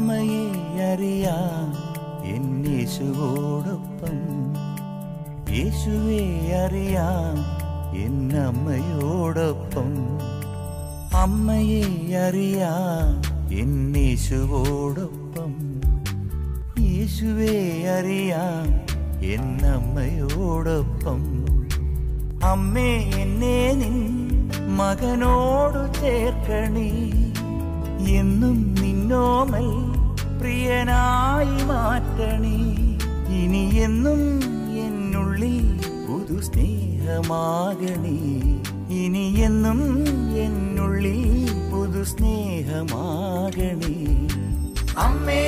അമ്മയെ അറിയാം എൻ യേശുവോടൊപ്പം യേശുവെ അറിയാം എൻ അമ്മയോടൊപ്പം അമ്മയെ അറിയാം എൻ യേശുവോടൊപ്പം യേശുവെ അറിയാം എൻ അമ്മേ എന്നെ നിൻ മകനോടു ചേർക്കണേ എന്നും നിന്നോമല്ല പ്രിയനായി മാറ്റണേ ഇനി എന്നും എന്നുള്ളിൽ പുതു സ്നേഹമാകണേ ഇനി എന്നും എന്നുള്ളിൽ പുതു സ്നേഹമാകണേ അമ്മേ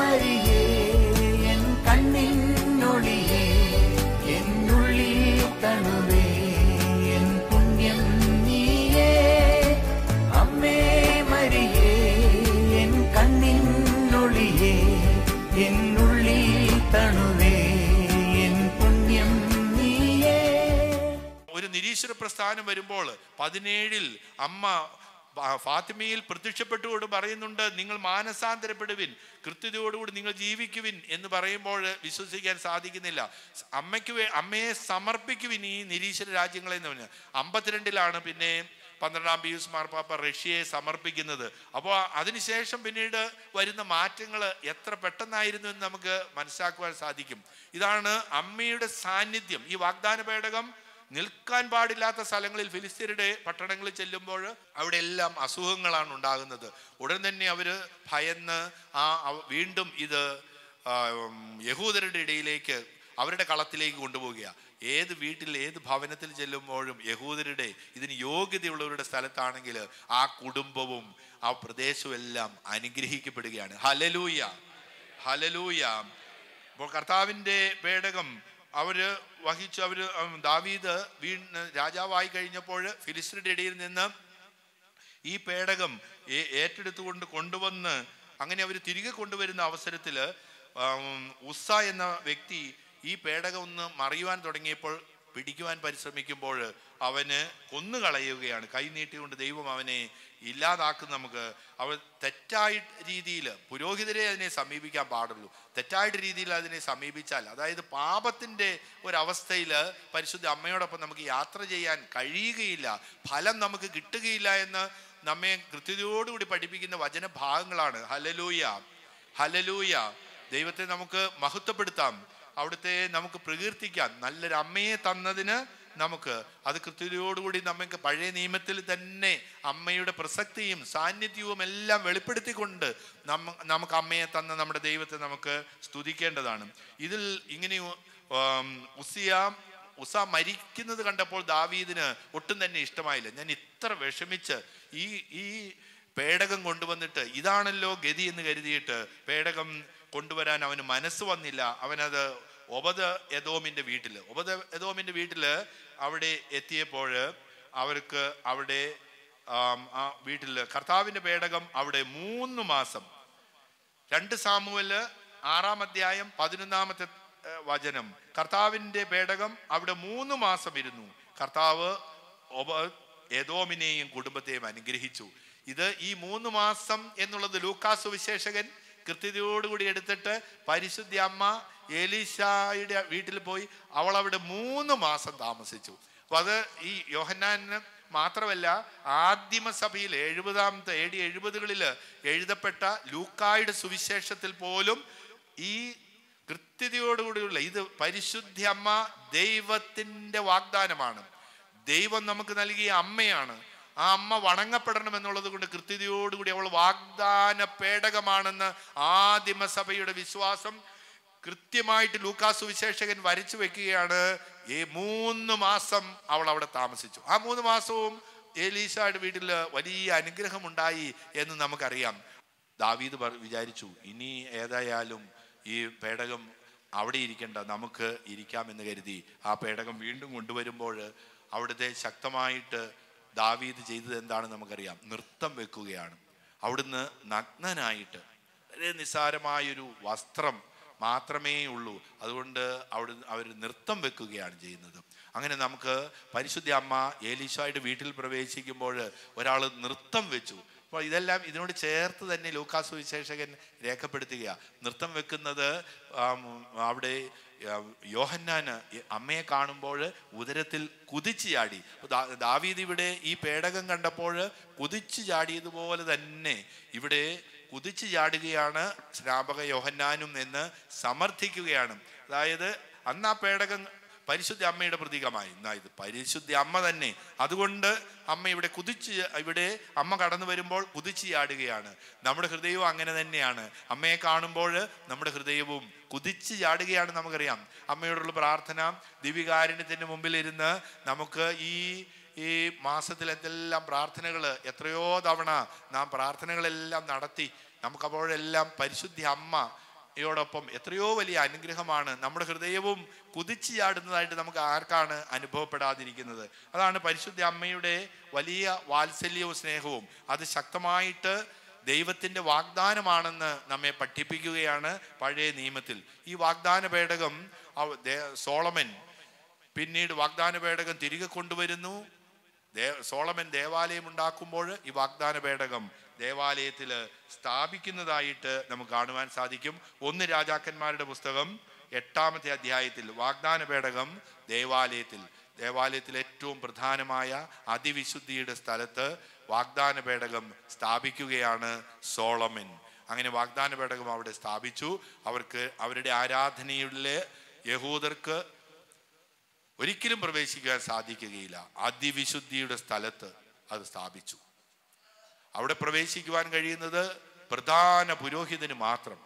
മരിയ പ്രസ്ഥാനം വരുമ്പോൾ പതിനേഴിൽ അമ്മ ഫാത്തിമയിൽ പ്രത്യക്ഷപ്പെട്ടുകൊണ്ട് പറയുന്നുണ്ട് നിങ്ങൾ മാനസാന്തരപ്പെടുവിൻ കൃത്യതയോടുകൂടി നിങ്ങൾ ജീവിക്കുവിൻ എന്ന് പറയുമ്പോൾ വിശ്വസിക്കാൻ സാധിക്കുന്നില്ല അമ്മയ്ക്ക് അമ്മയെ സമർപ്പിക്കുവിൻ ഈ നിരീശ്വര രാജ്യങ്ങളെ എന്ന് പറഞ്ഞാൽ അമ്പത്തിരണ്ടിലാണ് പിന്നെ പന്ത്രണ്ടാം പീയൂസ് മാർപ്പാപ്പ റഷ്യയെ സമർപ്പിക്കുന്നത് അപ്പോൾ അതിനുശേഷം പിന്നീട് വരുന്ന മാറ്റങ്ങൾ എത്ര പെട്ടെന്നായിരുന്നു എന്ന് നമുക്ക് മനസ്സിലാക്കുവാൻ സാധിക്കും ഇതാണ് അമ്മയുടെ സാന്നിധ്യം ഈ വാഗ്ദാന പേടകം നിൽക്കാൻ പാടില്ലാത്ത സ്ഥലങ്ങളിൽ ഫിലിസ്തീനയുടെ പട്ടണങ്ങളിൽ ചെല്ലുമ്പോൾ അവിടെ എല്ലാം അസുഖങ്ങളാണ് ഉണ്ടാകുന്നത് ഉടൻ തന്നെ അവർ ഭയന്ന് ആ വീണ്ടും ഇത് യഹൂദരുടെ ഇടയിലേക്ക് അവരുടെ കളത്തിലേക്ക് കൊണ്ടുപോവുകയാണ് ഏത് വീട്ടിൽ ഏത് ഭവനത്തിൽ ചെല്ലുമ്പോഴും യഹൂദരുടെ ഇതിന് യോഗ്യതയുള്ളവരുടെ സ്ഥലത്താണെങ്കിൽ ആ കുടുംബവും ആ പ്രദേശവും എല്ലാം അനുഗ്രഹിക്കപ്പെടുകയാണ് ഹലലൂയ ഹലലൂയ അപ്പോൾ കർത്താവിൻ്റെ പേടകം അവർ വഹിച്ചു അവർ ദാവീദ് വീ രാജാവായി കഴിഞ്ഞപ്പോൾ ഫിലിസ്റ്റിൻ്റെ ഇടയിൽ നിന്ന് ഈ പേടകം ഏറ്റെടുത്തുകൊണ്ട് കൊണ്ടുവന്ന് അങ്ങനെ അവർ തിരികെ കൊണ്ടുവരുന്ന അവസരത്തിൽ ഉസ്സ എന്ന വ്യക്തി ഈ പേടകം ഒന്ന് മറിയുവാൻ തുടങ്ങിയപ്പോൾ പിടിക്കുവാൻ പരിശ്രമിക്കുമ്പോൾ അവന് കൊന്നുകളയുകയാണ് കൈനീട്ടിക്കൊണ്ട് ദൈവം അവനെ ഇല്ലാതാക്കുന്ന നമുക്ക് അവൻ തെറ്റായ രീതിയിൽ പുരോഹിതരെ അതിനെ സമീപിക്കാൻ പാടുള്ളൂ തെറ്റായിട്ട് രീതിയിൽ അതിനെ സമീപിച്ചാൽ അതായത് പാപത്തിൻ്റെ ഒരവസ്ഥയിൽ പരിശുദ്ധ അമ്മയോടൊപ്പം നമുക്ക് യാത്ര ചെയ്യാൻ കഴിയുകയില്ല ഫലം നമുക്ക് കിട്ടുകയില്ല എന്ന് നമ്മെ കൃത്യതയോടുകൂടി പഠിപ്പിക്കുന്ന വചന ഭാഗങ്ങളാണ് ഹലലൂയ ഹലലൂയ ദൈവത്തെ നമുക്ക് മഹത്വപ്പെടുത്താം അവിടുത്തെ നമുക്ക് പ്രകീർത്തിക്കാം നല്ലൊരു അമ്മയെ തന്നതിന് നമുക്ക് അത് കൃത്യതയോടുകൂടി നമുക്ക് പഴയ നിയമത്തിൽ തന്നെ അമ്മയുടെ പ്രസക്തിയും സാന്നിധ്യവും എല്ലാം വെളിപ്പെടുത്തിക്കൊണ്ട് നം നമുക്ക് അമ്മയെ തന്ന നമ്മുടെ ദൈവത്തെ നമുക്ക് സ്തുതിക്കേണ്ടതാണ് ഇതിൽ ഇങ്ങനെ ഉസിയ ഉസ മരിക്കുന്നത് കണ്ടപ്പോൾ ദാവീദിന് ഒട്ടും തന്നെ ഇഷ്ടമായില്ല ഞാൻ ഇത്ര വിഷമിച്ച് ഈ ഈ പേടകം കൊണ്ടുവന്നിട്ട് ഇതാണല്ലോ ഗതി എന്ന് കരുതിയിട്ട് പേടകം കൊണ്ടുവരാൻ അവന് മനസ്സ് വന്നില്ല അവനത് ഒബദ് എദോമിൻ്റെ വീട്ടിൽ ഒബദ് എദോമിൻ്റെ വീട്ടിൽ അവിടെ എത്തിയപ്പോൾ അവർക്ക് അവിടെ ആ വീട്ടിൽ കർത്താവിൻ്റെ പേടകം അവിടെ മൂന്ന് മാസം രണ്ട് സാമുവല് ആറാം അധ്യായം പതിനൊന്നാമത്തെ വചനം കർത്താവിൻ്റെ പേടകം അവിടെ മൂന്ന് മാസം ഇരുന്നു കർത്താവ് ഏതോമിനെയും കുടുംബത്തെയും അനുഗ്രഹിച്ചു ഇത് ഈ മൂന്ന് മാസം എന്നുള്ളത് ലൂക്കാസ് വിശേഷകൻ കൃത്യതയോടുകൂടി എടുത്തിട്ട് പരിശുദ്ധി അമ്മ എലിശായുടെ വീട്ടിൽ പോയി അവൾ അവിടെ മൂന്ന് മാസം താമസിച്ചു അപ്പോൾ അത് ഈ യോഹന്നാന് മാത്രമല്ല സഭയിൽ എഴുപതാമത്തെ എ ഡി എഴുപതുകളിൽ എഴുതപ്പെട്ട ലൂക്കായുടെ സുവിശേഷത്തിൽ പോലും ഈ കൃത്യതയോടുകൂടിയുള്ള ഇത് പരിശുദ്ധി അമ്മ ദൈവത്തിൻ്റെ വാഗ്ദാനമാണ് ദൈവം നമുക്ക് നൽകിയ അമ്മയാണ് ആ അമ്മ വണങ്ങപ്പെടണം എന്നുള്ളത് കൊണ്ട് കൃത്യതയോടുകൂടി അവൾ വാഗ്ദാന പേടകമാണെന്ന് ആദിമസഭയുടെ വിശ്വാസം കൃത്യമായിട്ട് ലൂക്കാസ് വിശേഷകൻ വരച്ചു വെക്കുകയാണ് ഈ മൂന്ന് മാസം അവൾ അവിടെ താമസിച്ചു ആ മൂന്ന് മാസവും ഏലീസയുടെ വീട്ടിൽ വലിയ അനുഗ്രഹമുണ്ടായി എന്ന് നമുക്കറിയാം ദാവീദ് വിചാരിച്ചു ഇനി ഏതായാലും ഈ പേടകം അവിടെ ഇരിക്കേണ്ട നമുക്ക് ഇരിക്കാമെന്ന് കരുതി ആ പേടകം വീണ്ടും കൊണ്ടുവരുമ്പോൾ അവിടുത്തെ ശക്തമായിട്ട് ദാവീദ് ചെയ്തത് എന്താണെന്ന് നമുക്കറിയാം നൃത്തം വെക്കുകയാണ് അവിടുന്ന് നഗ്നനായിട്ട് വളരെ നിസ്സാരമായൊരു വസ്ത്രം മാത്രമേ ഉള്ളൂ അതുകൊണ്ട് അവിടെ അവർ നൃത്തം വെക്കുകയാണ് ചെയ്യുന്നത് അങ്ങനെ നമുക്ക് പരിശുദ്ധ അമ്മ ഏലീശായുടെ വീട്ടിൽ പ്രവേശിക്കുമ്പോൾ ഒരാൾ നൃത്തം വെച്ചു അപ്പോൾ ഇതെല്ലാം ഇതിനോട് ചേർത്ത് തന്നെ ലൂക്കാസ് വിശേഷകൻ രേഖപ്പെടുത്തുകയാണ് നൃത്തം വെക്കുന്നത് അവിടെ യോഹന്നാന് അമ്മയെ കാണുമ്പോൾ ഉദരത്തിൽ കുതിച്ചു ചാടി ദാവീദ് ഇവിടെ ഈ പേടകം കണ്ടപ്പോൾ കുതിച്ചു ചാടിയതുപോലെ തന്നെ ഇവിടെ കുതിച്ചു ചാടുകയാണ് സ്നാപക യോഹന്നാനും എന്ന് സമർത്ഥിക്കുകയാണ് അതായത് അന്ന് ആ പേടകം പരിശുദ്ധ അമ്മയുടെ പ്രതീകമായി എന്നാ ഇത് പരിശുദ്ധ അമ്മ തന്നെ അതുകൊണ്ട് അമ്മ ഇവിടെ കുതിച്ച് ഇവിടെ അമ്മ കടന്നു വരുമ്പോൾ കുതിച്ച് ചാടുകയാണ് നമ്മുടെ ഹൃദയവും അങ്ങനെ തന്നെയാണ് അമ്മയെ കാണുമ്പോൾ നമ്മുടെ ഹൃദയവും കുതിച്ച് ചാടുകയാണ് നമുക്കറിയാം അമ്മയോടുള്ള പ്രാർത്ഥന ദിവികാരുണ്യത്തിൻ്റെ മുമ്പിലിരുന്ന് നമുക്ക് ഈ ഈ മാസത്തിലെല്ലാം പ്രാർത്ഥനകൾ എത്രയോ തവണ നാം പ്രാർത്ഥനകളെല്ലാം നടത്തി നമുക്കപ്പോഴെല്ലാം പരിശുദ്ധി അമ്മ യോടൊപ്പം എത്രയോ വലിയ അനുഗ്രഹമാണ് നമ്മുടെ ഹൃദയവും ചാടുന്നതായിട്ട് നമുക്ക് ആർക്കാണ് അനുഭവപ്പെടാതിരിക്കുന്നത് അതാണ് പരിശുദ്ധ അമ്മയുടെ വലിയ വാത്സല്യവും സ്നേഹവും അത് ശക്തമായിട്ട് ദൈവത്തിൻ്റെ വാഗ്ദാനമാണെന്ന് നമ്മെ പഠിപ്പിക്കുകയാണ് പഴയ നിയമത്തിൽ ഈ വാഗ്ദാന പേടകം സോളമൻ പിന്നീട് വാഗ്ദാന പേടകം തിരികെ കൊണ്ടുവരുന്നു സോളമൻ ദേവാലയം ഉണ്ടാക്കുമ്പോൾ ഈ വാഗ്ദാന പേടകം ദേവാലയത്തിൽ സ്ഥാപിക്കുന്നതായിട്ട് നമുക്ക് കാണുവാൻ സാധിക്കും ഒന്ന് രാജാക്കന്മാരുടെ പുസ്തകം എട്ടാമത്തെ അധ്യായത്തിൽ വാഗ്ദാന പേടകം ദേവാലയത്തിൽ ദേവാലയത്തിൽ ഏറ്റവും പ്രധാനമായ അതിവിശുദ്ധിയുടെ സ്ഥലത്ത് വാഗ്ദാന പേടകം സ്ഥാപിക്കുകയാണ് സോളമൻ അങ്ങനെ വാഗ്ദാന പേടകം അവിടെ സ്ഥാപിച്ചു അവർക്ക് അവരുടെ ആരാധനയിലെ യഹൂദർക്ക് ഒരിക്കലും പ്രവേശിക്കാൻ സാധിക്കുകയില്ല അതിവിശുദ്ധിയുടെ സ്ഥലത്ത് അത് സ്ഥാപിച്ചു അവിടെ പ്രവേശിക്കുവാൻ കഴിയുന്നത് പ്രധാന പുരോഹിതന് മാത്രം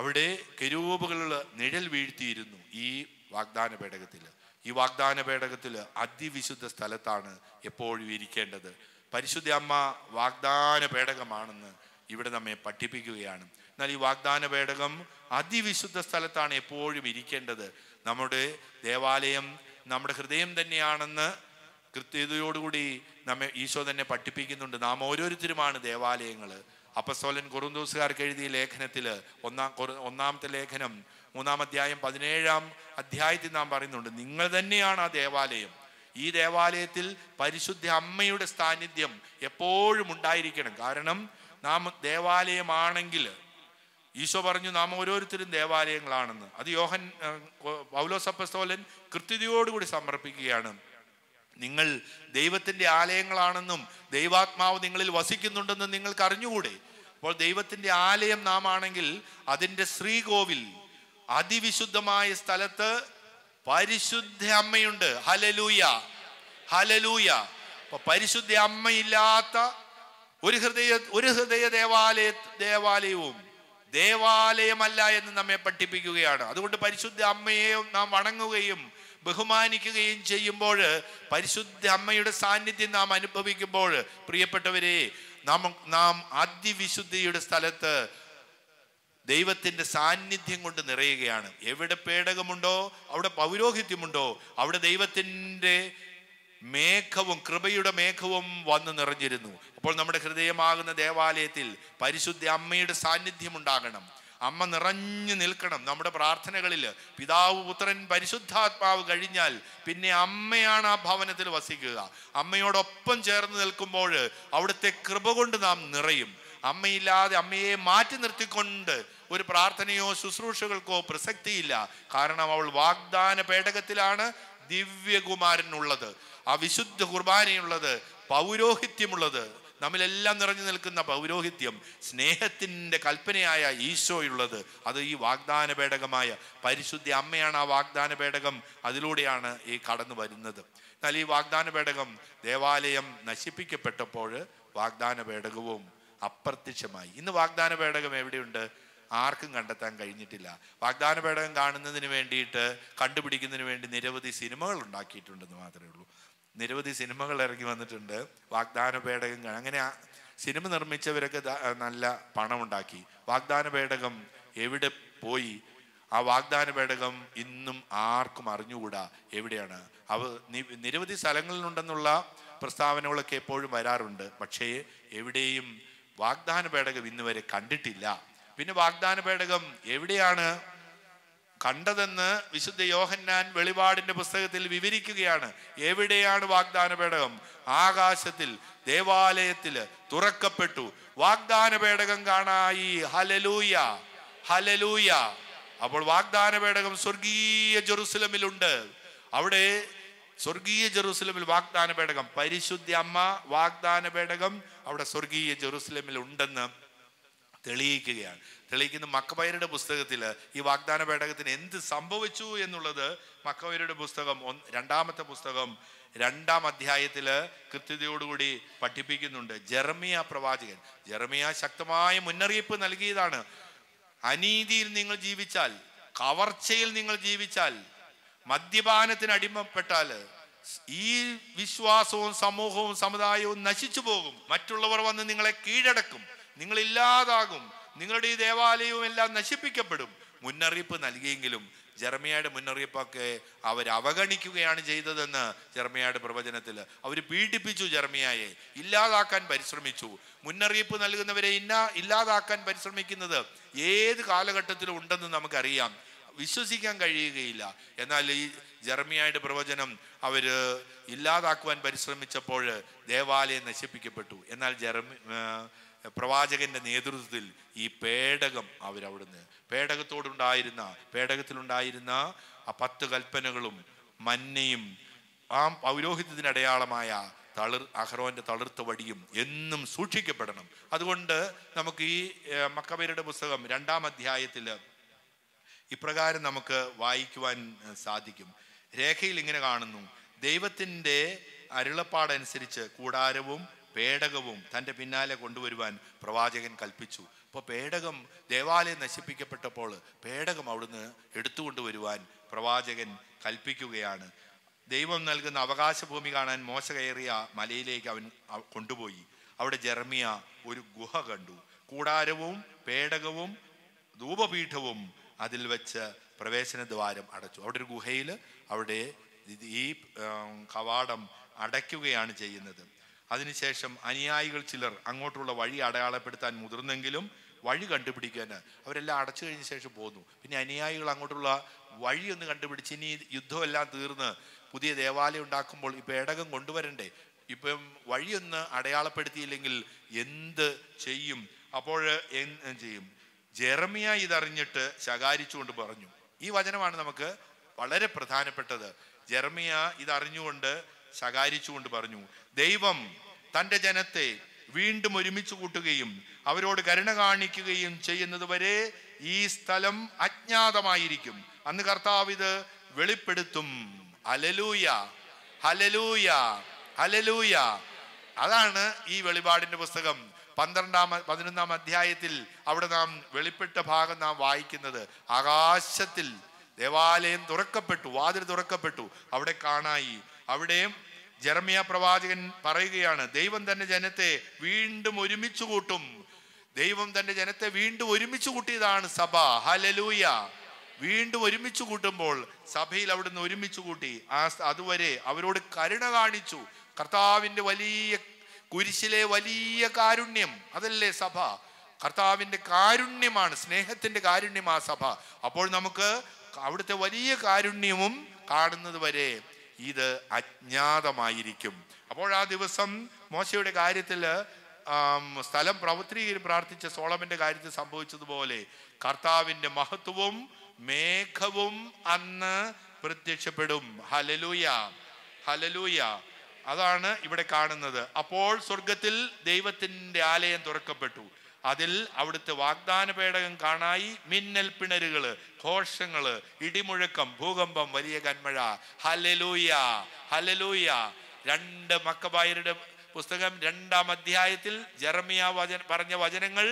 അവിടെ കെരൂപുകളുള്ള നിഴൽ വീഴ്ത്തിയിരുന്നു ഈ വാഗ്ദാന പേടകത്തിൽ ഈ വാഗ്ദാന പേടകത്തിൽ അതിവിശുദ്ധ സ്ഥലത്താണ് എപ്പോഴും ഇരിക്കേണ്ടത് പരിശുദ്ധ അമ്മ വാഗ്ദാന പേടകമാണെന്ന് ഇവിടെ നമ്മെ പഠിപ്പിക്കുകയാണ് എന്നാൽ ഈ വാഗ്ദാന പേടകം അതിവിശുദ്ധ സ്ഥലത്താണ് എപ്പോഴും ഇരിക്കേണ്ടത് നമ്മുടെ ദേവാലയം നമ്മുടെ ഹൃദയം തന്നെയാണെന്ന് കൃത്യതയോടുകൂടി നമ്മെ ഈശോ തന്നെ പഠിപ്പിക്കുന്നുണ്ട് നാം ഓരോരുത്തരുമാണ് ദേവാലയങ്ങൾ അപ്പസോലൻ കുറുന്തൂസുകാർക്ക് എഴുതിയ ലേഖനത്തിൽ ഒന്നാം ഒന്നാമത്തെ ലേഖനം മൂന്നാം അധ്യായം പതിനേഴാം അധ്യായത്തിൽ നാം പറയുന്നുണ്ട് നിങ്ങൾ തന്നെയാണ് ആ ദേവാലയം ഈ ദേവാലയത്തിൽ പരിശുദ്ധ അമ്മയുടെ സാന്നിധ്യം എപ്പോഴും ഉണ്ടായിരിക്കണം കാരണം നാം ദേവാലയമാണെങ്കിൽ ഈശോ പറഞ്ഞു നാം ഓരോരുത്തരും ദേവാലയങ്ങളാണെന്ന് അത് യോഹൻ പൗലോസപ്പസ്തോലൻ കൃത്യതയോടുകൂടി സമർപ്പിക്കുകയാണ് നിങ്ങൾ ദൈവത്തിൻ്റെ ആലയങ്ങളാണെന്നും ദൈവാത്മാവ് നിങ്ങളിൽ വസിക്കുന്നുണ്ടെന്നും നിങ്ങൾക്ക് അറിഞ്ഞുകൂടെ അപ്പോൾ ദൈവത്തിൻ്റെ ആലയം നാമാണെങ്കിൽ അതിൻ്റെ ശ്രീകോവിൽ അതിവിശുദ്ധമായ സ്ഥലത്ത് പരിശുദ്ധ അമ്മയുണ്ട് ഹലലൂയ ഹലലൂയ അപ്പൊ പരിശുദ്ധ അമ്മയില്ലാത്ത ഒരു ഹൃദയ ഒരു ഹൃദയ ദേവാലയ ദേവാലയവും ദേവാലയമല്ല എന്ന് നമ്മെ പഠിപ്പിക്കുകയാണ് അതുകൊണ്ട് പരിശുദ്ധ അമ്മയെ നാം വണങ്ങുകയും ബഹുമാനിക്കുകയും ചെയ്യുമ്പോൾ പരിശുദ്ധ അമ്മയുടെ സാന്നിധ്യം നാം അനുഭവിക്കുമ്പോൾ പ്രിയപ്പെട്ടവരെ നാം നാം അതിവിശുദ്ധിയുടെ സ്ഥലത്ത് ദൈവത്തിൻ്റെ സാന്നിധ്യം കൊണ്ട് നിറയുകയാണ് എവിടെ പേടകമുണ്ടോ അവിടെ പൗരോഹിത്യമുണ്ടോ അവിടെ ദൈവത്തിൻ്റെ മേഘവും കൃപയുടെ മേഘവും വന്നു നിറഞ്ഞിരുന്നു അപ്പോൾ നമ്മുടെ ഹൃദയമാകുന്ന ദേവാലയത്തിൽ പരിശുദ്ധ അമ്മയുടെ സാന്നിധ്യം ഉണ്ടാകണം അമ്മ നിറഞ്ഞു നിൽക്കണം നമ്മുടെ പ്രാർത്ഥനകളിൽ പിതാവ് പുത്രൻ പരിശുദ്ധാത്മാവ് കഴിഞ്ഞാൽ പിന്നെ അമ്മയാണ് ആ ഭവനത്തിൽ വസിക്കുക അമ്മയോടൊപ്പം ചേർന്ന് നിൽക്കുമ്പോൾ അവിടുത്തെ കൃപ കൊണ്ട് നാം നിറയും അമ്മയില്ലാതെ അമ്മയെ മാറ്റി നിർത്തിക്കൊണ്ട് ഒരു പ്രാർത്ഥനയോ ശുശ്രൂഷകൾക്കോ പ്രസക്തിയില്ല കാരണം അവൾ വാഗ്ദാന പേടകത്തിലാണ് ദിവ്യകുമാരനുള്ളത് ആ വിശുദ്ധ കുർബാനയുള്ളത് പൗരോഹിത്യമുള്ളത് നമ്മളെല്ലാം നിറഞ്ഞു നിൽക്കുന്ന പൗരോഹിത്യം സ്നേഹത്തിൻ്റെ കൽപ്പനയായ ഈശോയുള്ളത് അത് ഈ വാഗ്ദാന പേടകമായ പരിശുദ്ധി അമ്മയാണ് ആ വാഗ്ദാന പേടകം അതിലൂടെയാണ് ഈ കടന്നു വരുന്നത് എന്നാൽ ഈ വാഗ്ദാന പേടകം ദേവാലയം നശിപ്പിക്കപ്പെട്ടപ്പോൾ വാഗ്ദാന പേടകവും അപ്രത്യക്ഷമായി ഇന്ന് വാഗ്ദാന പേടകം എവിടെയുണ്ട് ആർക്കും കണ്ടെത്താൻ കഴിഞ്ഞിട്ടില്ല വാഗ്ദാന പേടകം കാണുന്നതിന് വേണ്ടിയിട്ട് കണ്ടുപിടിക്കുന്നതിന് വേണ്ടി നിരവധി സിനിമകൾ ഉണ്ടാക്കിയിട്ടുണ്ടെന്ന് മാത്രമേ ഉള്ളൂ നിരവധി സിനിമകൾ ഇറങ്ങി വന്നിട്ടുണ്ട് വാഗ്ദാന പേടകങ്ങൾ അങ്ങനെ സിനിമ നിർമ്മിച്ചവരൊക്കെ നല്ല ഉണ്ടാക്കി വാഗ്ദാന പേടകം എവിടെ പോയി ആ വാഗ്ദാന പേടകം ഇന്നും ആർക്കും അറിഞ്ഞുകൂടാ എവിടെയാണ് അവ നിരവധി സ്ഥലങ്ങളിലുണ്ടെന്നുള്ള പ്രസ്താവനകളൊക്കെ എപ്പോഴും വരാറുണ്ട് പക്ഷേ എവിടെയും വാഗ്ദാന പേടകം ഇന്നുവരെ കണ്ടിട്ടില്ല പിന്നെ വാഗ്ദാന പേടകം എവിടെയാണ് കണ്ടതെന്ന് വിശുദ്ധ യോഹന്നാൻ വെളിപാടിന്റെ പുസ്തകത്തിൽ വിവരിക്കുകയാണ് എവിടെയാണ് വാഗ്ദാന പേടകം ആകാശത്തിൽ ദേവാലയത്തിൽ തുറക്കപ്പെട്ടു വാഗ്ദാന പേടകം കാണായി ഹലലൂയ ഹലലൂയ അപ്പോൾ വാഗ്ദാന പേടകം സ്വർഗീയ ജെറുസലമിലുണ്ട് അവിടെ സ്വർഗീയ ജെറുസലമിൽ വാഗ്ദാന പേടകം പരിശുദ്ധ അമ്മ വാഗ്ദാന പേടകം അവിടെ സ്വർഗീയ ജെറുസലമിൽ ഉണ്ടെന്ന് തെളിയിക്കുകയാണ് തെളിയിക്കുന്ന മക്കബൈരുടെ പുസ്തകത്തിൽ ഈ വാഗ്ദാന പേടകത്തിന് എന്ത് സംഭവിച്ചു എന്നുള്ളത് മക്കബൈരുടെ പുസ്തകം രണ്ടാമത്തെ പുസ്തകം രണ്ടാം അധ്യായത്തിൽ കൃത്യതയോടുകൂടി പഠിപ്പിക്കുന്നുണ്ട് ജെർമിയ പ്രവാചകൻ ജെർമിയ ശക്തമായ മുന്നറിയിപ്പ് നൽകിയതാണ് അനീതിയിൽ നിങ്ങൾ ജീവിച്ചാൽ കവർച്ചയിൽ നിങ്ങൾ ജീവിച്ചാൽ മദ്യപാനത്തിന് അടിമപ്പെട്ടാൽ ഈ വിശ്വാസവും സമൂഹവും സമുദായവും നശിച്ചു പോകും മറ്റുള്ളവർ വന്ന് നിങ്ങളെ കീഴടക്കും നിങ്ങളില്ലാതാകും നിങ്ങളുടെ ഈ ദേവാലയവും എല്ലാം നശിപ്പിക്കപ്പെടും മുന്നറിയിപ്പ് നൽകിയെങ്കിലും ജർമ്മയുടെ മുന്നറിയിപ്പൊക്കെ അവർ അവഗണിക്കുകയാണ് ചെയ്തതെന്ന് ജർമ്മയുടെ പ്രവചനത്തിൽ അവർ പീഡിപ്പിച്ചു ജർമ്മയെ ഇല്ലാതാക്കാൻ പരിശ്രമിച്ചു മുന്നറിയിപ്പ് നൽകുന്നവരെ ഇന്ന ഇല്ലാതാക്കാൻ പരിശ്രമിക്കുന്നത് ഏത് കാലഘട്ടത്തിലും ഉണ്ടെന്ന് നമുക്കറിയാം വിശ്വസിക്കാൻ കഴിയുകയില്ല എന്നാൽ ഈ ജർമ്മിയായുടെ പ്രവചനം അവർ ഇല്ലാതാക്കുവാൻ പരിശ്രമിച്ചപ്പോൾ ദേവാലയം നശിപ്പിക്കപ്പെട്ടു എന്നാൽ ജർമ്മി പ്രവാചകന്റെ നേതൃത്വത്തിൽ ഈ പേടകം അവരവിടുന്ന് പേടകത്തോടുണ്ടായിരുന്ന പേടകത്തിലുണ്ടായിരുന്ന ആ പത്ത് കൽപ്പനകളും മന്നയും ആ പൗരോഹിത്യത്തിന് അടയാളമായ തളിർ അഹ്റോന്റെ തളിർത്ത വടിയും എന്നും സൂക്ഷിക്കപ്പെടണം അതുകൊണ്ട് നമുക്ക് ഈ മക്കബേരുടെ പുസ്തകം രണ്ടാം അധ്യായത്തിൽ ഇപ്രകാരം നമുക്ക് വായിക്കുവാൻ സാധിക്കും രേഖയിൽ ഇങ്ങനെ കാണുന്നു ദൈവത്തിൻ്റെ അരുളപ്പാടനുസരിച്ച് കൂടാരവും പേടകവും തൻ്റെ പിന്നാലെ കൊണ്ടുവരുവാൻ പ്രവാചകൻ കൽപ്പിച്ചു അപ്പോൾ പേടകം ദേവാലയം നശിപ്പിക്കപ്പെട്ടപ്പോൾ പേടകം അവിടുന്ന് എടുത്തുകൊണ്ടുവരുവാൻ പ്രവാചകൻ കൽപ്പിക്കുകയാണ് ദൈവം നൽകുന്ന അവകാശഭൂമി കാണാൻ മോശ കയറിയ മലയിലേക്ക് അവൻ കൊണ്ടുപോയി അവിടെ ജെർമിയ ഒരു ഗുഹ കണ്ടു കൂടാരവും പേടകവും ധൂപപീഠവും അതിൽ വെച്ച് പ്രവേശന ദ്വാരം അടച്ചു അവിടെ ഒരു ഗുഹയിൽ അവിടെ ഈ കവാടം അടയ്ക്കുകയാണ് ചെയ്യുന്നത് അതിനുശേഷം അനുയായികൾ ചിലർ അങ്ങോട്ടുള്ള വഴി അടയാളപ്പെടുത്താൻ മുതിർന്നെങ്കിലും വഴി കണ്ടുപിടിക്കാൻ അവരെല്ലാം അടച്ചു കഴിഞ്ഞ ശേഷം പോന്നു പിന്നെ അനുയായികൾ അങ്ങോട്ടുള്ള വഴി ഒന്ന് കണ്ടുപിടിച്ച് ഇനി യുദ്ധമെല്ലാം തീർന്ന് പുതിയ ദേവാലയം ഉണ്ടാക്കുമ്പോൾ ഇപ്പം ഏടകം കൊണ്ടുവരണ്ടേ ഇപ്പം വഴിയൊന്ന് അടയാളപ്പെടുത്തിയില്ലെങ്കിൽ എന്ത് ചെയ്യും അപ്പോൾ ചെയ്യും ജെറമിയ ഇതറിഞ്ഞിട്ട് ശകാരിച്ചുകൊണ്ട് പറഞ്ഞു ഈ വചനമാണ് നമുക്ക് വളരെ പ്രധാനപ്പെട്ടത് ജെറമിയ ഇതറിഞ്ഞുകൊണ്ട് ശകാരിച്ചുകൊണ്ട് പറഞ്ഞു ദൈവം തൻ്റെ ജനത്തെ വീണ്ടും ഒരുമിച്ച് കൂട്ടുകയും അവരോട് കരുണ കാണിക്കുകയും ചെയ്യുന്നത് വരെ ഈ സ്ഥലം അജ്ഞാതമായിരിക്കും അന്ന് കർത്താവ് ഇത് വെളിപ്പെടുത്തും ഹലലൂയ ഹലലൂയ ഹലലൂയ അതാണ് ഈ വെളിപാടിന്റെ പുസ്തകം പന്ത്രണ്ടാം പതിനൊന്നാം അധ്യായത്തിൽ അവിടെ നാം വെളിപ്പെട്ട ഭാഗം നാം വായിക്കുന്നത് ആകാശത്തിൽ ദേവാലയം തുറക്കപ്പെട്ടു വാതിൽ തുറക്കപ്പെട്ടു അവിടെ കാണായി അവിടെയും ജർമിയ പ്രവാചകൻ പറയുകയാണ് ദൈവം തന്റെ ജനത്തെ വീണ്ടും ഒരുമിച്ച് കൂട്ടും ദൈവം തന്റെ ജനത്തെ വീണ്ടും ഒരുമിച്ച് കൂട്ടിയതാണ് സഭ ഹലലൂയ വീണ്ടും ഒരുമിച്ച് കൂട്ടുമ്പോൾ സഭയിൽ അവിടുന്ന് ഒരുമിച്ച് കൂട്ടി ആ അതുവരെ അവരോട് കരുണ കാണിച്ചു കർത്താവിന്റെ വലിയ കുരിശിലെ വലിയ കാരുണ്യം അതല്ലേ സഭ കർത്താവിന്റെ കാരുണ്യമാണ് സ്നേഹത്തിന്റെ കാരുണ്യം ആ സഭ അപ്പോൾ നമുക്ക് അവിടുത്തെ വലിയ കാരുണ്യവും കാണുന്നത് വരെ ഇത് അജ്ഞാതമായിരിക്കും അപ്പോൾ ആ ദിവസം മോശയുടെ കാര്യത്തിൽ സ്ഥലം പ്രവൃത്തിയിൽ പ്രാർത്ഥിച്ച സോളമിന്റെ കാര്യത്തിൽ സംഭവിച്ചതുപോലെ കർത്താവിന്റെ മഹത്വവും മേഘവും അന്ന് പ്രത്യക്ഷപ്പെടും ഹലലൂയ ഹലലൂയ അതാണ് ഇവിടെ കാണുന്നത് അപ്പോൾ സ്വർഗത്തിൽ ദൈവത്തിൻ്റെ ആലയം തുറക്കപ്പെട്ടു അതിൽ അവിടുത്തെ വാഗ്ദാന പേടകം കാണായി മിന്നൽ പിണരുകൾ ഘോഷങ്ങൾ ഇടിമുഴക്കം ഭൂകമ്പം വലിയ കന്മഴ ഹലലൂയ ഹലലൂയ രണ്ട് മക്കബായരുടെ പുസ്തകം രണ്ടാം അധ്യായത്തിൽ ജർമിയ വചന പറഞ്ഞ വചനങ്ങൾ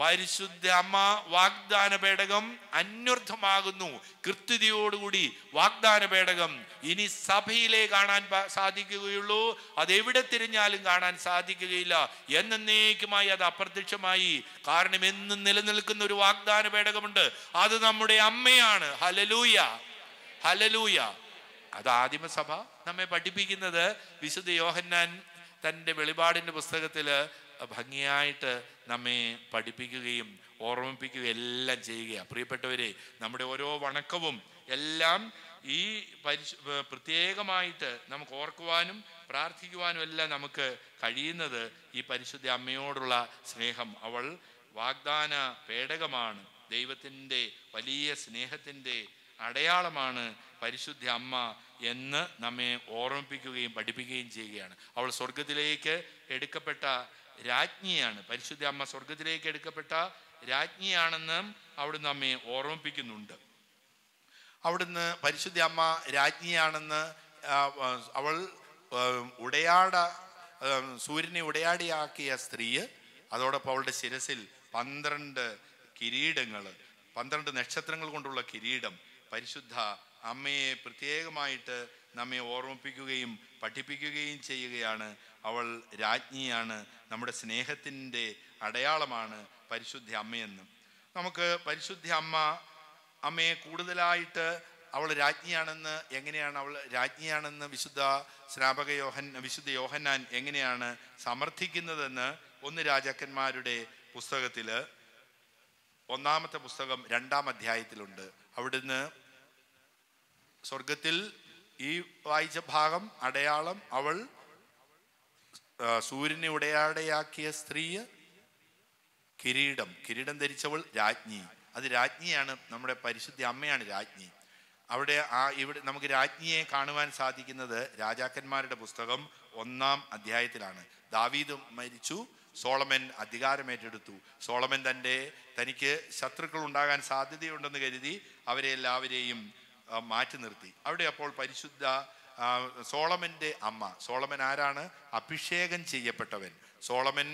പരിശുദ്ധ അമ്മ വാഗ്ദാന പേടകം അന്വർത്ഥമാകുന്നു കൃത്യതയോടുകൂടി വാഗ്ദാന പേടകം ഇനി സഭയിലേ കാണാൻ സാധിക്കുകയുള്ളൂ അതെവിടെ തിരിഞ്ഞാലും കാണാൻ സാധിക്കുകയില്ല എന്നേക്കുമായി അത് അപ്രത്യക്ഷമായി കാരണം എന്നും നിലനിൽക്കുന്ന ഒരു വാഗ്ദാന പേടകമുണ്ട് അത് നമ്മുടെ അമ്മയാണ് ഹലലൂയ ഹലലൂയ അത് ആദിമസഭ നമ്മെ പഠിപ്പിക്കുന്നത് വിശുദ്ധ യോഹന്നാൻ തൻ്റെ വെളിപാടിൻ്റെ പുസ്തകത്തിൽ ഭംഗിയായിട്ട് നമ്മെ പഠിപ്പിക്കുകയും ഓർമ്മിപ്പിക്കുകയും എല്ലാം ചെയ്യുകയാണ് പ്രിയപ്പെട്ടവരെ നമ്മുടെ ഓരോ വണക്കവും എല്ലാം ഈ പരിശു പ്രത്യേകമായിട്ട് നമുക്ക് ഓർക്കുവാനും പ്രാർത്ഥിക്കുവാനും എല്ലാം നമുക്ക് കഴിയുന്നത് ഈ പരിശുദ്ധ അമ്മയോടുള്ള സ്നേഹം അവൾ വാഗ്ദാന പേടകമാണ് ദൈവത്തിൻ്റെ വലിയ സ്നേഹത്തിൻ്റെ അടയാളമാണ് പരിശുദ്ധ അമ്മ എന്ന് നമ്മെ ഓർമ്മിപ്പിക്കുകയും പഠിപ്പിക്കുകയും ചെയ്യുകയാണ് അവൾ സ്വർഗത്തിലേക്ക് എടുക്കപ്പെട്ട രാജ്ഞിയാണ് പരിശുദ്ധ അമ്മ സ്വർഗത്തിലേക്ക് എടുക്കപ്പെട്ട രാജ്ഞിയാണെന്നും അവിടുന്ന് അമ്മയെ ഓർമ്മിപ്പിക്കുന്നുണ്ട് അവിടുന്ന് പരിശുദ്ധ അമ്മ രാജ്ഞിയാണെന്ന് അവൾ ഉടയാട സൂര്യനെ ഉടയാടിയാക്കിയ സ്ത്രീ അതോടൊപ്പം അവളുടെ ശിരസിൽ പന്ത്രണ്ട് കിരീടങ്ങൾ പന്ത്രണ്ട് നക്ഷത്രങ്ങൾ കൊണ്ടുള്ള കിരീടം പരിശുദ്ധ അമ്മയെ പ്രത്യേകമായിട്ട് നമ്മെ ഓർമ്മിപ്പിക്കുകയും പഠിപ്പിക്കുകയും ചെയ്യുകയാണ് അവൾ രാജ്ഞിയാണ് നമ്മുടെ സ്നേഹത്തിൻ്റെ അടയാളമാണ് പരിശുദ്ധ അമ്മയെന്നും നമുക്ക് പരിശുദ്ധ അമ്മ അമ്മയെ കൂടുതലായിട്ട് അവൾ രാജ്ഞിയാണെന്ന് എങ്ങനെയാണ് അവൾ രാജ്ഞിയാണെന്ന് വിശുദ്ധ സ്നാപക യോഹൻ വിശുദ്ധ യോഹന്നാൻ എങ്ങനെയാണ് സമർത്ഥിക്കുന്നതെന്ന് ഒന്ന് രാജാക്കന്മാരുടെ പുസ്തകത്തിൽ ഒന്നാമത്തെ പുസ്തകം രണ്ടാം അധ്യായത്തിലുണ്ട് അവിടുന്ന് സ്വർഗത്തിൽ ഈ വായിച്ച ഭാഗം അടയാളം അവൾ സൂര്യനെ ഉടയാടയാക്കിയ സ്ത്രീ കിരീടം കിരീടം ധരിച്ചവൾ രാജ്ഞി അത് രാജ്ഞിയാണ് നമ്മുടെ പരിശുദ്ധ അമ്മയാണ് രാജ്ഞി അവിടെ ആ ഇവിടെ നമുക്ക് രാജ്ഞിയെ കാണുവാൻ സാധിക്കുന്നത് രാജാക്കന്മാരുടെ പുസ്തകം ഒന്നാം അധ്യായത്തിലാണ് ദാവീദ് മരിച്ചു സോളമൻ അധികാരമേറ്റെടുത്തു സോളമൻ തൻ്റെ തനിക്ക് ശത്രുക്കൾ ഉണ്ടാകാൻ സാധ്യതയുണ്ടെന്ന് കരുതി അവരെ എല്ലാവരെയും മാറ്റി നിർത്തി അവിടെ അപ്പോൾ പരിശുദ്ധ സോളമൻ്റെ അമ്മ സോളമൻ ആരാണ് അഭിഷേകം ചെയ്യപ്പെട്ടവൻ സോളമൻ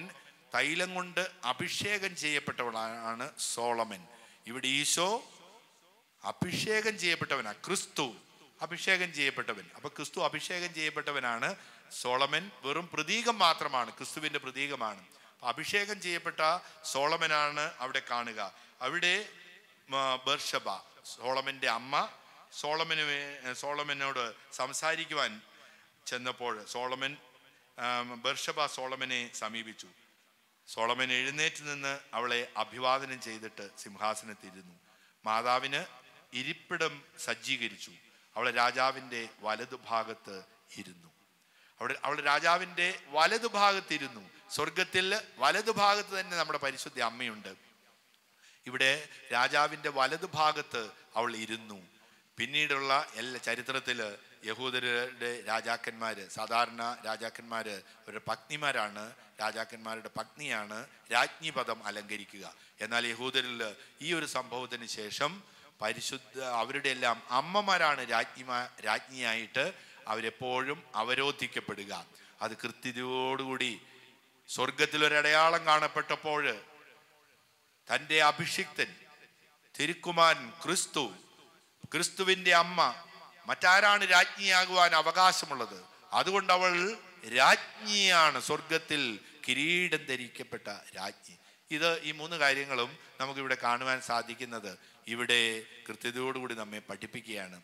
തൈലം കൊണ്ട് അഭിഷേകം ചെയ്യപ്പെട്ടവളാണ് സോളമൻ ഇവിടെ ഈശോ അഭിഷേകം ചെയ്യപ്പെട്ടവനാ ക്രിസ്തു അഭിഷേകം ചെയ്യപ്പെട്ടവൻ അപ്പൊ ക്രിസ്തു അഭിഷേകം ചെയ്യപ്പെട്ടവനാണ് സോളമൻ വെറും പ്രതീകം മാത്രമാണ് ക്രിസ്തുവിന്റെ പ്രതീകമാണ് അഭിഷേകം ചെയ്യപ്പെട്ട സോളമനാണ് അവിടെ കാണുക അവിടെ ബർഷബ സോളമന്റെ അമ്മ സോളമന് സോളമനോട് സംസാരിക്കുവാൻ ചെന്നപ്പോൾ സോളമൻ ബർഷബ സോളമനെ സമീപിച്ചു സോളമൻ എഴുന്നേറ്റ് നിന്ന് അവളെ അഭിവാദനം ചെയ്തിട്ട് സിംഹാസനത്തിരുന്നു മാതാവിന് ഇരിപ്പിടം സജ്ജീകരിച്ചു അവളെ രാജാവിൻ്റെ വലതുഭാഗത്ത് ഇരുന്നു അവിടെ അവൾ രാജാവിൻ്റെ വലതുഭാഗത്തിരുന്നു സ്വർഗത്തിൽ വലതുഭാഗത്ത് തന്നെ നമ്മുടെ പരിശുദ്ധ അമ്മയുണ്ട് ഇവിടെ രാജാവിൻ്റെ വലതുഭാഗത്ത് അവൾ ഇരുന്നു പിന്നീടുള്ള എല്ലാ ചരിത്രത്തിൽ യഹൂദരുടെ രാജാക്കന്മാർ സാധാരണ രാജാക്കന്മാർ ഒരു പത്നിമാരാണ് രാജാക്കന്മാരുടെ പത്നിയാണ് രാജ്ഞി പദം അലങ്കരിക്കുക എന്നാൽ യഹൂദരിൽ ഈ ഒരു സംഭവത്തിന് ശേഷം പരിശുദ്ധ അവരുടെ എല്ലാം അമ്മമാരാണ് രാജ്ഞിമാ രാജ്ഞിയായിട്ട് അവരെപ്പോഴും അവരോധിക്കപ്പെടുക അത് കൃത്യതയോടുകൂടി സ്വർഗത്തിലൊരടയാളം കാണപ്പെട്ടപ്പോൾ തൻ്റെ അഭിഷിക്തൻ തിരുക്കുമാൻ ക്രിസ്തു ക്രിസ്തുവിന്റെ അമ്മ മറ്റാരാണ് രാജ്ഞിയാകുവാൻ അവകാശമുള്ളത് അതുകൊണ്ട് അവൾ രാജ്ഞിയാണ് സ്വർഗത്തിൽ കിരീടം ധരിക്കപ്പെട്ട രാജ്ഞി ഇത് ഈ മൂന്ന് കാര്യങ്ങളും നമുക്കിവിടെ കാണുവാൻ സാധിക്കുന്നത് ഇവിടെ കൃത്യതയോടുകൂടി നമ്മെ പഠിപ്പിക്കുകയാണ്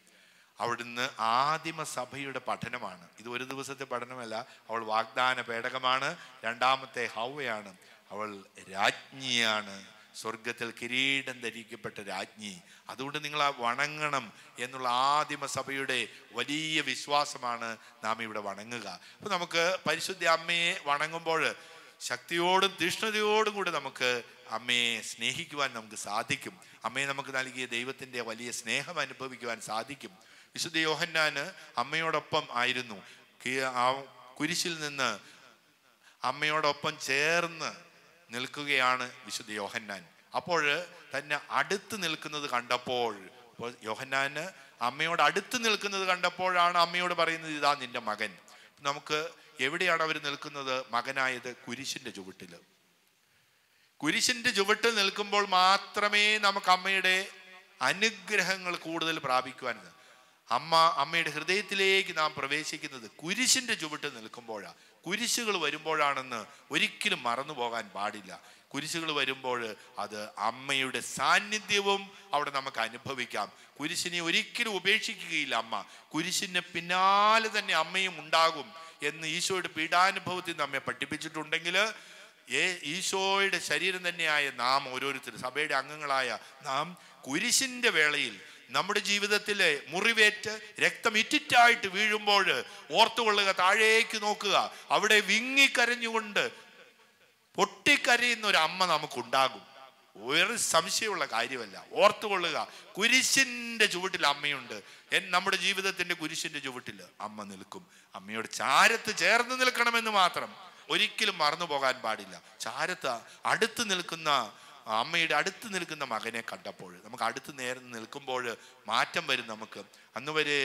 അവിടുന്ന് ആദിമ സഭയുടെ പഠനമാണ് ഇത് ഒരു ദിവസത്തെ പഠനമല്ല അവൾ വാഗ്ദാന പേടകമാണ് രണ്ടാമത്തെ ഹൗവയാണ് അവൾ രാജ്ഞിയാണ് സ്വർഗത്തിൽ കിരീടം ധരിക്കപ്പെട്ട രാജ്ഞി അതുകൊണ്ട് നിങ്ങൾ ആ വണങ്ങണം എന്നുള്ള ആദിമ സഭയുടെ വലിയ വിശ്വാസമാണ് നാം ഇവിടെ വണങ്ങുക അപ്പോൾ നമുക്ക് പരിശുദ്ധ അമ്മയെ വണങ്ങുമ്പോൾ ശക്തിയോടും തീഷ്ണതയോടും കൂടി നമുക്ക് അമ്മയെ സ്നേഹിക്കുവാൻ നമുക്ക് സാധിക്കും അമ്മയെ നമുക്ക് നൽകിയ ദൈവത്തിൻ്റെ വലിയ സ്നേഹം അനുഭവിക്കുവാൻ സാധിക്കും വിശുദ്ധ യോഹന്നാന് അമ്മയോടൊപ്പം ആയിരുന്നു ആ കുരിശിൽ നിന്ന് അമ്മയോടൊപ്പം ചേർന്ന് നിൽക്കുകയാണ് വിശുദ്ധ യോഹന്നാൻ അപ്പോൾ തന്നെ അടുത്ത് നിൽക്കുന്നത് കണ്ടപ്പോൾ യോഹന്നാന് അമ്മയോട് അടുത്ത് നിൽക്കുന്നത് കണ്ടപ്പോഴാണ് അമ്മയോട് പറയുന്നത് ഇതാ നിന്റെ മകൻ നമുക്ക് എവിടെയാണ് അവർ നിൽക്കുന്നത് മകനായത് കുരിശിന്റെ ചുവട്ടിൽ കുരിശിന്റെ ചുവട്ടിൽ നിൽക്കുമ്പോൾ മാത്രമേ നമുക്ക് അമ്മയുടെ അനുഗ്രഹങ്ങൾ കൂടുതൽ പ്രാപിക്കുവാനെന്ന് അമ്മ അമ്മയുടെ ഹൃദയത്തിലേക്ക് നാം പ്രവേശിക്കുന്നത് കുരിശിന്റെ ചുവട്ടിൽ നിൽക്കുമ്പോഴാണ് കുരിശുകൾ വരുമ്പോഴാണെന്ന് ഒരിക്കലും മറന്നു പോകാൻ പാടില്ല കുരിശുകൾ വരുമ്പോൾ അത് അമ്മയുടെ സാന്നിധ്യവും അവിടെ നമുക്ക് അനുഭവിക്കാം കുരിശിനെ ഒരിക്കലും ഉപേക്ഷിക്കുകയില്ല അമ്മ കുരിശിന് പിന്നാലെ തന്നെ അമ്മയും ഉണ്ടാകും എന്ന് ഈശോയുടെ പീഡാനുഭവത്തിൽ നമ്മെ പഠിപ്പിച്ചിട്ടുണ്ടെങ്കിൽ ഏ ഈശോയുടെ ശരീരം തന്നെയായ നാം ഓരോരുത്തരും സഭയുടെ അംഗങ്ങളായ നാം കുരിശിൻ്റെ വേളയിൽ നമ്മുടെ ജീവിതത്തിലെ മുറിവേറ്റ് രക്തം ഇറ്റിറ്റായിട്ട് വീഴുമ്പോൾ ഓർത്തുകൊള്ളുക താഴേക്ക് നോക്കുക അവിടെ വിങ്ങിക്കരഞ്ഞുകൊണ്ട് പൊട്ടിക്കരയുന്ന ഒരു അമ്മ നമുക്കുണ്ടാകും ഒരു സംശയമുള്ള കാര്യമല്ല ഓർത്തുകൊള്ളുക കുരിശിൻ്റെ ചുവട്ടിൽ അമ്മയുണ്ട് നമ്മുടെ ജീവിതത്തിൻ്റെ കുരിശിൻ്റെ ചുവട്ടിൽ അമ്മ നിൽക്കും അമ്മയോട് ചാരത്ത് ചേർന്ന് നിൽക്കണമെന്ന് മാത്രം ഒരിക്കലും മറന്നു പോകാൻ പാടില്ല ചാരത്ത് അടുത്ത് നിൽക്കുന്ന അമ്മയുടെ അടുത്ത് നിൽക്കുന്ന മകനെ കണ്ടപ്പോൾ നമുക്ക് അടുത്ത് നേരം നിൽക്കുമ്പോൾ മാറ്റം വരും നമുക്ക് അന്ന് വരെ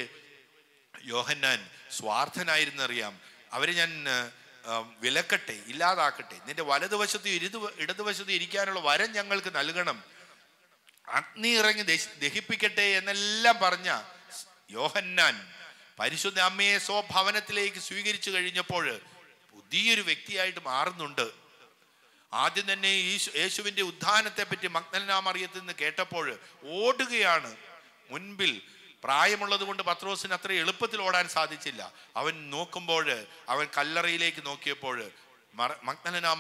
യോഹന്നാൻ സ്വാർത്ഥനായിരുന്നറിയാം അവരെ ഞാൻ വിലക്കട്ടെ ഇല്ലാതാക്കട്ടെ നിന്റെ വലതുവശത്ത് ഇരുതു ഇടതുവശത്ത് ഇരിക്കാനുള്ള വരം ഞങ്ങൾക്ക് നൽകണം അഗ്നി ഇറങ്ങി ദഹിപ്പിക്കട്ടെ എന്നെല്ലാം പറഞ്ഞ യോഹന്നാൻ പരിശുദ്ധ അമ്മയെ സ്വഭവനത്തിലേക്ക് സ്വീകരിച്ചു കഴിഞ്ഞപ്പോൾ പുതിയൊരു വ്യക്തിയായിട്ട് മാറുന്നുണ്ട് ആദ്യം തന്നെ യേശു യേശുവിൻ്റെ പറ്റി മഗ്നലനാമറിയത്തിൽ നിന്ന് കേട്ടപ്പോൾ ഓടുകയാണ് മുൻപിൽ പ്രായമുള്ളത് കൊണ്ട് പത്രോസിന് അത്ര എളുപ്പത്തിൽ ഓടാൻ സാധിച്ചില്ല അവൻ നോക്കുമ്പോൾ അവൻ കല്ലറയിലേക്ക് നോക്കിയപ്പോൾ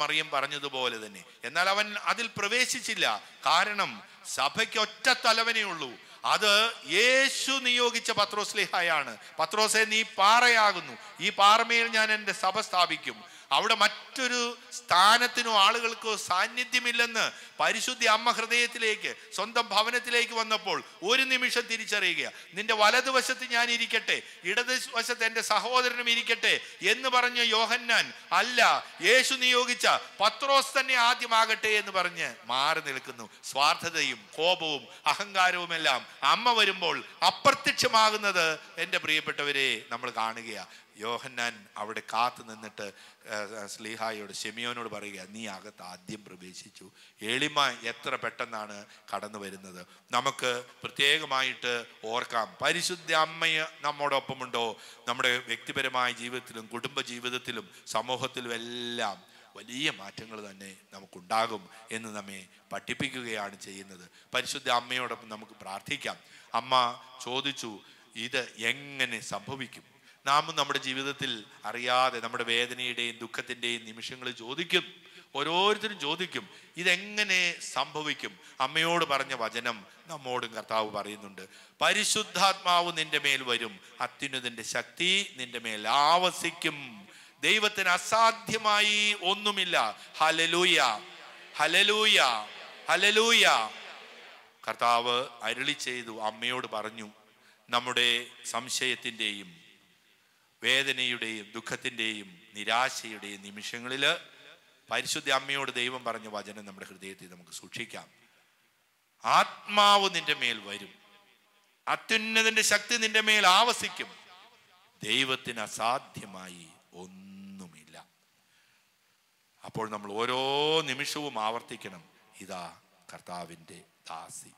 മറിയം പറഞ്ഞതുപോലെ തന്നെ എന്നാൽ അവൻ അതിൽ പ്രവേശിച്ചില്ല കാരണം സഭയ്ക്ക് ഒറ്റ തലവനേ ഉള്ളൂ അത് യേശു നിയോഗിച്ച പത്രോസ്ലിഹായാണ് പത്രോസെ നീ പാറയാകുന്നു ഈ പാറമേൽ ഞാൻ എൻ്റെ സഭ സ്ഥാപിക്കും അവിടെ മറ്റൊരു സ്ഥാനത്തിനോ ആളുകൾക്കോ സാന്നിധ്യമില്ലെന്ന് പരിശുദ്ധി അമ്മ ഹൃദയത്തിലേക്ക് സ്വന്തം ഭവനത്തിലേക്ക് വന്നപ്പോൾ ഒരു നിമിഷം തിരിച്ചറിയുക നിന്റെ വലതുവശത്ത് ഞാൻ ഇരിക്കട്ടെ ഇടത് വശത്ത് എൻ്റെ സഹോദരനും ഇരിക്കട്ടെ എന്ന് പറഞ്ഞ യോഹന്നാൻ അല്ല യേശു നിയോഗിച്ച പത്രോസ് തന്നെ ആദ്യമാകട്ടെ എന്ന് പറഞ്ഞ് മാറി നിൽക്കുന്നു സ്വാർത്ഥതയും കോപവും അഹങ്കാരവുമെല്ലാം അമ്മ വരുമ്പോൾ അപ്രത്യക്ഷമാകുന്നത് എൻ്റെ പ്രിയപ്പെട്ടവരെ നമ്മൾ കാണുകയാണ് യോഹന്നാൻ അവിടെ കാത്തു നിന്നിട്ട് സ്ലീഹായോട് ഷെമിയോനോട് പറയുക നീ അകത്ത് ആദ്യം പ്രവേശിച്ചു എളിമ എത്ര പെട്ടെന്നാണ് കടന്നു വരുന്നത് നമുക്ക് പ്രത്യേകമായിട്ട് ഓർക്കാം പരിശുദ്ധ അമ്മയെ നമ്മോടൊപ്പമുണ്ടോ നമ്മുടെ വ്യക്തിപരമായ ജീവിതത്തിലും കുടുംബ ജീവിതത്തിലും സമൂഹത്തിലും എല്ലാം വലിയ മാറ്റങ്ങൾ തന്നെ നമുക്കുണ്ടാകും എന്ന് നമ്മെ പഠിപ്പിക്കുകയാണ് ചെയ്യുന്നത് പരിശുദ്ധ അമ്മയോടൊപ്പം നമുക്ക് പ്രാർത്ഥിക്കാം അമ്മ ചോദിച്ചു ഇത് എങ്ങനെ സംഭവിക്കും നാമും നമ്മുടെ ജീവിതത്തിൽ അറിയാതെ നമ്മുടെ വേദനയുടെയും ദുഃഖത്തിൻ്റെയും നിമിഷങ്ങൾ ചോദിക്കും ഓരോരുത്തരും ചോദിക്കും ഇതെങ്ങനെ സംഭവിക്കും അമ്മയോട് പറഞ്ഞ വചനം നമ്മോടും കർത്താവ് പറയുന്നുണ്ട് പരിശുദ്ധാത്മാവ് നിന്റെ മേൽ വരും അത്യുന്നതിൻ്റെ ശക്തി നിന്റെ മേൽ ആവസിക്കും ദൈവത്തിന് അസാധ്യമായി ഒന്നുമില്ല ഹലലൂയ ഹലലൂയ ഹലലൂയ കർത്താവ് അരുളി ചെയ്തു അമ്മയോട് പറഞ്ഞു നമ്മുടെ സംശയത്തിൻ്റെയും വേദനയുടെയും ദുഃഖത്തിൻ്റെയും നിരാശയുടെയും നിമിഷങ്ങളിൽ പരിശുദ്ധ അമ്മയോട് ദൈവം പറഞ്ഞ വചനം നമ്മുടെ ഹൃദയത്തിൽ നമുക്ക് സൂക്ഷിക്കാം ആത്മാവ് നിന്റെ മേൽ വരും അത്യുന്നതിൻ്റെ ശക്തി നിന്റെ മേൽ ആവസിക്കും ദൈവത്തിന് അസാധ്യമായി ഒന്നുമില്ല അപ്പോൾ നമ്മൾ ഓരോ നിമിഷവും ആവർത്തിക്കണം ഇതാ കർത്താവിൻ്റെ ദാസി